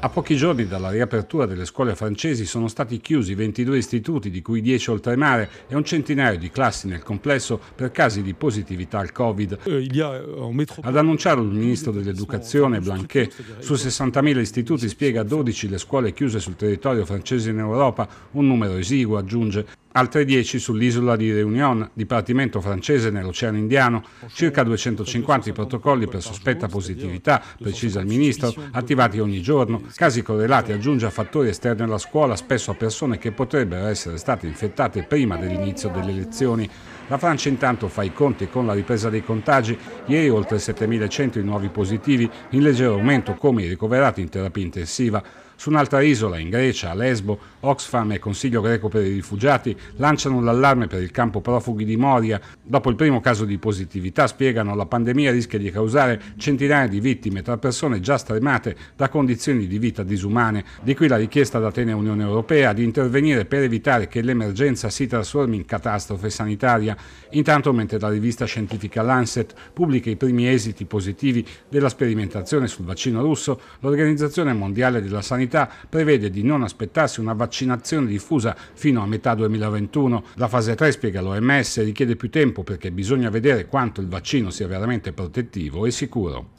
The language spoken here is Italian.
A pochi giorni dalla riapertura delle scuole francesi sono stati chiusi 22 istituti, di cui 10 oltremare, e un centinaio di classi nel complesso per casi di positività al Covid. Eh, eh, Ad annunciarlo il ministro dell'Educazione Blanquet, su 60.000 istituti spiega 12 le scuole chiuse sul territorio francese in Europa, un numero esiguo aggiunge altre 10 sull'isola di Réunion, dipartimento francese nell'Oceano Indiano, circa 250 i protocolli per sospetta positività, precisa il ministro, attivati ogni giorno, casi correlati aggiunge a fattori esterni alla scuola, spesso a persone che potrebbero essere state infettate prima dell'inizio delle lezioni. La Francia intanto fa i conti con la ripresa dei contagi, ieri oltre 7.100 i nuovi positivi, in leggero aumento come i ricoverati in terapia intensiva. Su un'altra isola, in Grecia, a Lesbo, Oxfam e Consiglio greco per i rifugiati lanciano l'allarme per il campo profughi di Moria. Dopo il primo caso di positività spiegano la pandemia rischia di causare centinaia di vittime tra persone già stremate da condizioni di vita disumane. Di qui la richiesta ad Atene e Unione Europea di intervenire per evitare che l'emergenza si trasformi in catastrofe sanitaria. Intanto, mentre la rivista scientifica Lancet pubblica i primi esiti positivi della sperimentazione sul vaccino russo, l'Organizzazione Mondiale della Sanità sanità prevede di non aspettarsi una vaccinazione diffusa fino a metà 2021. La fase 3, spiega l'OMS, richiede più tempo perché bisogna vedere quanto il vaccino sia veramente protettivo e sicuro.